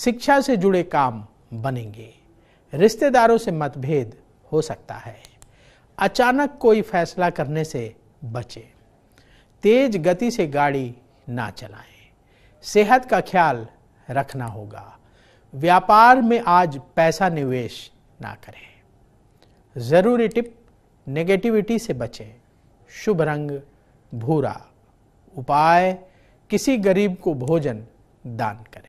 शिक्षा से जुड़े काम बनेंगे रिश्तेदारों से मतभेद हो सकता है अचानक कोई फैसला करने से बचें तेज गति से गाड़ी ना चलाएं सेहत का ख्याल रखना होगा व्यापार में आज पैसा निवेश ना करें ज़रूरी टिप नेगेटिविटी से बचें शुभ रंग भूरा उपाय किसी गरीब को भोजन दान करें